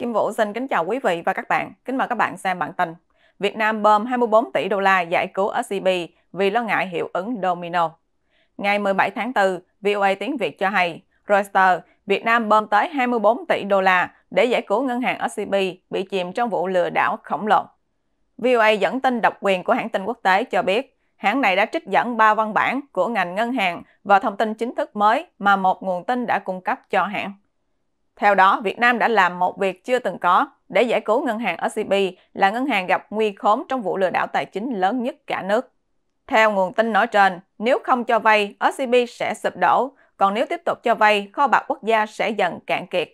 Kim Vũ xin kính chào quý vị và các bạn. Kính mời các bạn xem bản tin. Việt Nam bơm 24 tỷ đô la giải cứu SCB vì lo ngại hiệu ứng domino. Ngày 17 tháng 4, VOA tiếng Việt cho hay, Reuters, Việt Nam bơm tới 24 tỷ đô la để giải cứu ngân hàng SCB bị chìm trong vụ lừa đảo khổng lồ. VOA dẫn tin độc quyền của hãng tin quốc tế cho biết, hãng này đã trích dẫn 3 văn bản của ngành ngân hàng và thông tin chính thức mới mà một nguồn tin đã cung cấp cho hãng. Theo đó, Việt Nam đã làm một việc chưa từng có để giải cứu ngân hàng SCB là ngân hàng gặp nguy khốn trong vụ lừa đảo tài chính lớn nhất cả nước. Theo nguồn tin nói trên, nếu không cho vay, SCB sẽ sụp đổ, còn nếu tiếp tục cho vay, kho bạc quốc gia sẽ dần cạn kiệt.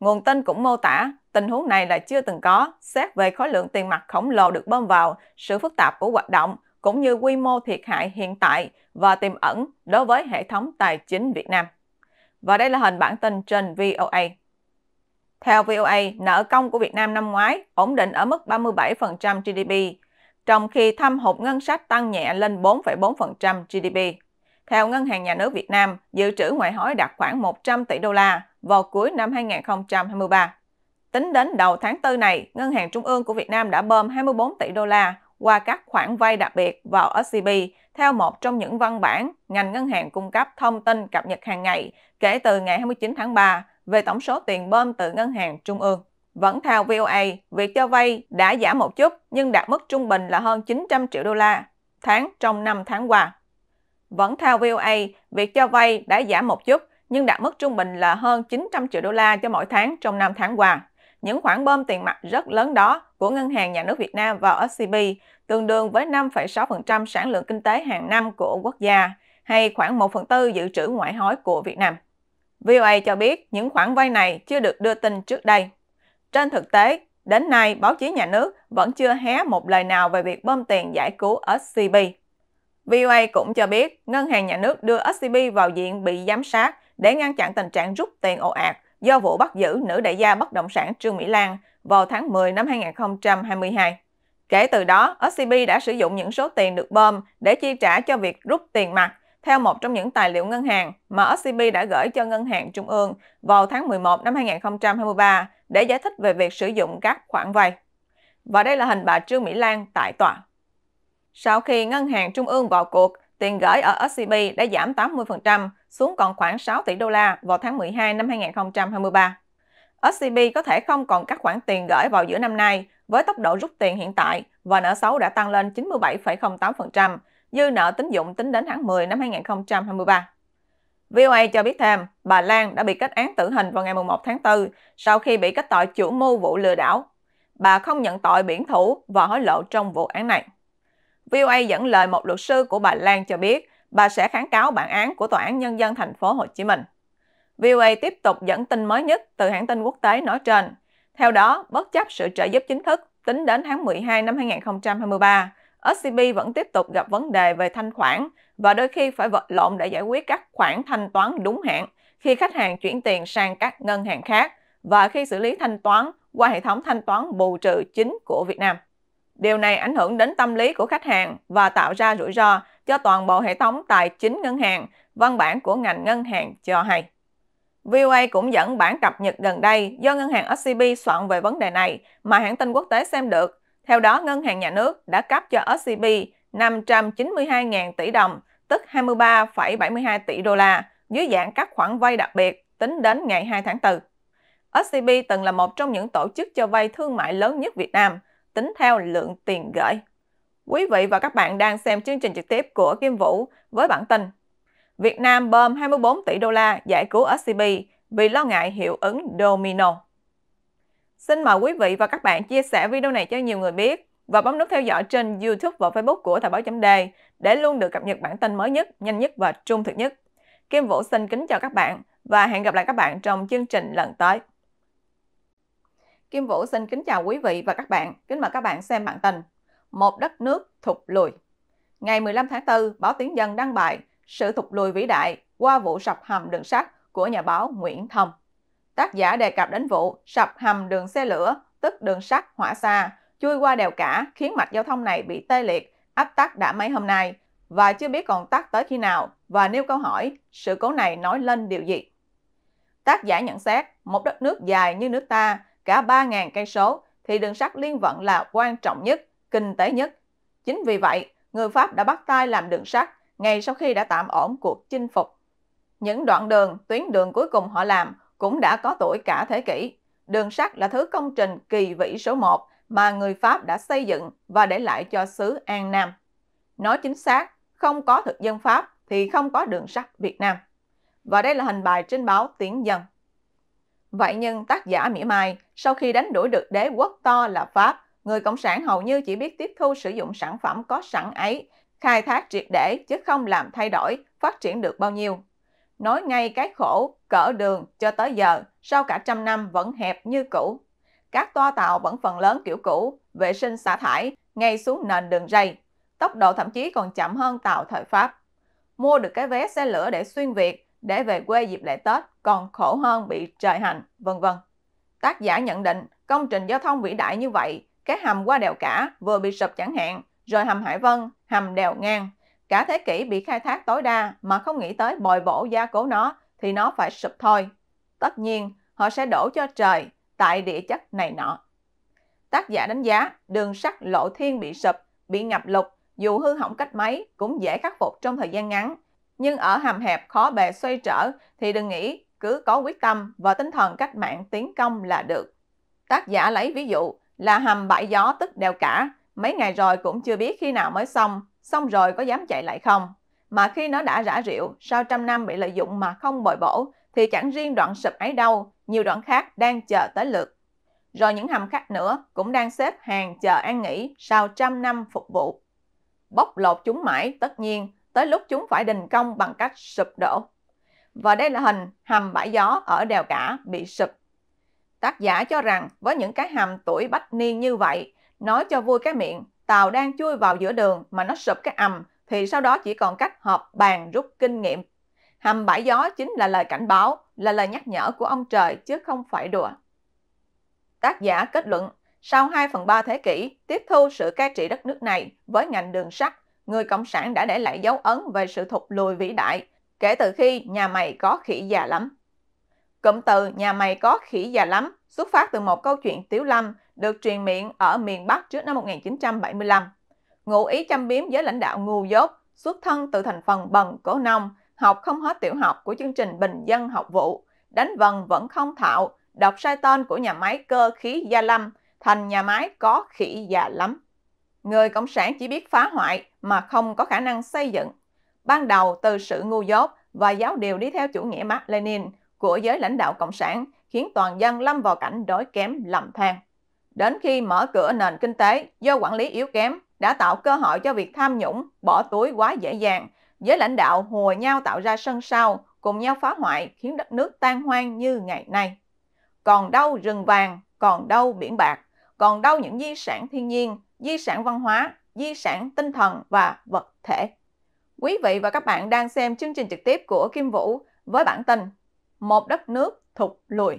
Nguồn tin cũng mô tả, tình huống này là chưa từng có, xét về khối lượng tiền mặt khổng lồ được bơm vào, sự phức tạp của hoạt động, cũng như quy mô thiệt hại hiện tại và tiềm ẩn đối với hệ thống tài chính Việt Nam. Và đây là hình bản tin trên VOA. Theo VOA, nợ công của Việt Nam năm ngoái ổn định ở mức 37% GDP, trong khi thâm hụt ngân sách tăng nhẹ lên 4,4% GDP. Theo Ngân hàng Nhà nước Việt Nam, dự trữ ngoại hối đạt khoảng 100 tỷ đô la vào cuối năm 2023. Tính đến đầu tháng 4 này, Ngân hàng Trung ương của Việt Nam đã bơm 24 tỷ đô la qua các khoản vay đặc biệt vào SCB theo một trong những văn bản ngành ngân hàng cung cấp thông tin cập nhật hàng ngày kể từ ngày 29 tháng 3 về tổng số tiền bơm từ ngân hàng trung ương. Vẫn theo VOA, việc cho vay đã giảm một chút nhưng đạt mức trung bình là hơn 900 triệu đô la tháng trong 5 tháng qua. Vẫn theo VOA, việc cho vay đã giảm một chút nhưng đạt mức trung bình là hơn 900 triệu đô la cho mỗi tháng trong 5 tháng qua. Những khoản bơm tiền mặt rất lớn đó của Ngân hàng Nhà nước Việt Nam và SCB tương đương với 5,6% sản lượng kinh tế hàng năm của quốc gia hay khoảng 1 phần tư dự trữ ngoại hối của Việt Nam. VOA cho biết những khoản vay này chưa được đưa tin trước đây. Trên thực tế, đến nay báo chí nhà nước vẫn chưa hé một lời nào về việc bơm tiền giải cứu SCB. VOA cũng cho biết ngân hàng nhà nước đưa SCB vào diện bị giám sát để ngăn chặn tình trạng rút tiền ồ ạt do vụ bắt giữ nữ đại gia bất động sản Trương Mỹ Lan vào tháng 10 năm 2022. Kể từ đó, SCB đã sử dụng những số tiền được bơm để chi trả cho việc rút tiền mặt theo một trong những tài liệu ngân hàng mà SCB đã gửi cho Ngân hàng Trung ương vào tháng 11 năm 2023 để giải thích về việc sử dụng các khoản vay. Và đây là hình bà Trương Mỹ Lan tại tòa. Sau khi Ngân hàng Trung ương vào cuộc, tiền gửi ở SCB đã giảm 80% xuống còn khoảng 6 tỷ đô la vào tháng 12 năm 2023. SCB có thể không còn các khoản tiền gửi vào giữa năm nay với tốc độ rút tiền hiện tại và nợ xấu đã tăng lên 97,08%, dư nợ tín dụng tính đến tháng 10 năm 2023. VOA cho biết thêm, bà Lan đã bị kết án tử hình vào ngày 1 tháng 4 sau khi bị kết tội chủ mưu vụ lừa đảo. Bà không nhận tội biển thủ và hối lộ trong vụ án này. VOA dẫn lời một luật sư của bà Lan cho biết bà sẽ kháng cáo bản án của Tòa án Nhân dân thành phố Hồ Chí Minh. VOA tiếp tục dẫn tin mới nhất từ hãng tin quốc tế nói trên. Theo đó, bất chấp sự trợ giúp chính thức tính đến tháng 12 năm 2023, SCB vẫn tiếp tục gặp vấn đề về thanh khoản và đôi khi phải vật lộn để giải quyết các khoản thanh toán đúng hạn khi khách hàng chuyển tiền sang các ngân hàng khác và khi xử lý thanh toán qua hệ thống thanh toán bù trừ chính của Việt Nam. Điều này ảnh hưởng đến tâm lý của khách hàng và tạo ra rủi ro cho toàn bộ hệ thống tài chính ngân hàng, văn bản của ngành ngân hàng cho hay. VOA cũng dẫn bản cập nhật gần đây do ngân hàng SCB soạn về vấn đề này mà hãng tin quốc tế xem được theo đó, Ngân hàng Nhà nước đã cấp cho SCB 592.000 tỷ đồng, tức 23,72 tỷ đô la, dưới dạng các khoản vay đặc biệt tính đến ngày 2 tháng 4. SCB từng là một trong những tổ chức cho vay thương mại lớn nhất Việt Nam, tính theo lượng tiền gửi. Quý vị và các bạn đang xem chương trình trực tiếp của Kim Vũ với bản tin Việt Nam bơm 24 tỷ đô la giải cứu SCB vì lo ngại hiệu ứng domino. Xin mời quý vị và các bạn chia sẻ video này cho nhiều người biết và bấm nút theo dõi trên YouTube và Facebook của Thời báo chấm đề để luôn được cập nhật bản tin mới nhất, nhanh nhất và trung thực nhất. Kim Vũ xin kính chào các bạn và hẹn gặp lại các bạn trong chương trình lần tới. Kim Vũ xin kính chào quý vị và các bạn. Kính mời các bạn xem bản tin. Một đất nước thụt lùi. Ngày 15 tháng 4, báo Tiếng Dân đăng bài Sự thụt lùi vĩ đại qua vụ sập hầm đường sắt của nhà báo Nguyễn Thông. Tác giả đề cập đến vụ sập hầm đường xe lửa, tức đường sắt hỏa xa, chui qua đèo cả khiến mạch giao thông này bị tê liệt, ách tắc đã mấy hôm nay và chưa biết còn tắc tới khi nào và nêu câu hỏi sự cố này nói lên điều gì. Tác giả nhận xét, một đất nước dài như nước ta, cả 3.000 cây số thì đường sắt liên vận là quan trọng nhất, kinh tế nhất. Chính vì vậy, người Pháp đã bắt tay làm đường sắt ngay sau khi đã tạm ổn cuộc chinh phục. Những đoạn đường, tuyến đường cuối cùng họ làm cũng đã có tuổi cả thế kỷ. Đường sắt là thứ công trình kỳ vĩ số 1 mà người Pháp đã xây dựng và để lại cho xứ An Nam. Nói chính xác, không có thực dân Pháp thì không có đường sắt Việt Nam. Và đây là hình bài trên báo Tiếng Dân. Vậy nhưng tác giả mỉa mai, sau khi đánh đuổi được đế quốc to là Pháp, người Cộng sản hầu như chỉ biết tiếp thu sử dụng sản phẩm có sẵn ấy, khai thác triệt để chứ không làm thay đổi, phát triển được bao nhiêu nói ngay cái khổ, cỡ đường cho tới giờ, sau cả trăm năm vẫn hẹp như cũ. Các toa tàu vẫn phần lớn kiểu cũ, vệ sinh xả thải, ngay xuống nền đường ray. Tốc độ thậm chí còn chậm hơn tàu thời Pháp. Mua được cái vé xe lửa để xuyên Việt, để về quê dịp lễ Tết còn khổ hơn bị trời hành, vân vân. Tác giả nhận định công trình giao thông vĩ đại như vậy, cái hầm qua đèo cả vừa bị sập chẳng hạn, rồi hầm Hải Vân, hầm đèo ngang, Cả thế kỷ bị khai thác tối đa mà không nghĩ tới bồi bổ gia cố nó thì nó phải sụp thôi. Tất nhiên, họ sẽ đổ cho trời tại địa chất này nọ. Tác giả đánh giá đường sắt lộ thiên bị sụp, bị ngập lụt, dù hư hỏng cách mấy cũng dễ khắc phục trong thời gian ngắn. Nhưng ở hàm hẹp khó bề xoay trở thì đừng nghĩ cứ có quyết tâm và tinh thần cách mạng tiến công là được. Tác giả lấy ví dụ là hầm bãi gió tức đèo cả, mấy ngày rồi cũng chưa biết khi nào mới xong, xong rồi có dám chạy lại không? Mà khi nó đã rã rượu, sau trăm năm bị lợi dụng mà không bồi bổ, thì chẳng riêng đoạn sụp ấy đâu, nhiều đoạn khác đang chờ tới lượt. Rồi những hầm khác nữa cũng đang xếp hàng chờ an nghỉ sau trăm năm phục vụ. Bóc lột chúng mãi, tất nhiên, tới lúc chúng phải đình công bằng cách sụp đổ. Và đây là hình hầm bãi gió ở đèo cả bị sụp. Tác giả cho rằng với những cái hầm tuổi bách niên như vậy, nói cho vui cái miệng tàu đang chui vào giữa đường mà nó sụp cái ầm thì sau đó chỉ còn cách họp bàn rút kinh nghiệm. Hầm bãi gió chính là lời cảnh báo, là lời nhắc nhở của ông trời chứ không phải đùa. Tác giả kết luận, sau 2 phần 3 thế kỷ, tiếp thu sự cai trị đất nước này với ngành đường sắt, người Cộng sản đã để lại dấu ấn về sự thụt lùi vĩ đại kể từ khi nhà mày có khỉ già lắm. Cụm từ nhà mày có khỉ già lắm xuất phát từ một câu chuyện tiểu lâm được truyền miệng ở miền Bắc trước năm 1975. Ngụ ý chăm biếm giới lãnh đạo ngu dốt, xuất thân từ thành phần bần cổ nông, học không hết tiểu học của chương trình bình dân học vụ, đánh vần vẫn không thạo, đọc sai tên của nhà máy cơ khí Gia Lâm thành nhà máy có khỉ già lắm. Người Cộng sản chỉ biết phá hoại mà không có khả năng xây dựng. Ban đầu từ sự ngu dốt và giáo điều đi theo chủ nghĩa Mác Lenin của giới lãnh đạo Cộng sản khiến toàn dân lâm vào cảnh đói kém lầm than. Đến khi mở cửa nền kinh tế do quản lý yếu kém đã tạo cơ hội cho việc tham nhũng, bỏ túi quá dễ dàng. với lãnh đạo hùa nhau tạo ra sân sau, cùng nhau phá hoại khiến đất nước tan hoang như ngày nay. Còn đâu rừng vàng, còn đâu biển bạc, còn đâu những di sản thiên nhiên, di sản văn hóa, di sản tinh thần và vật thể. Quý vị và các bạn đang xem chương trình trực tiếp của Kim Vũ với bản tin Một đất nước thụt lùi.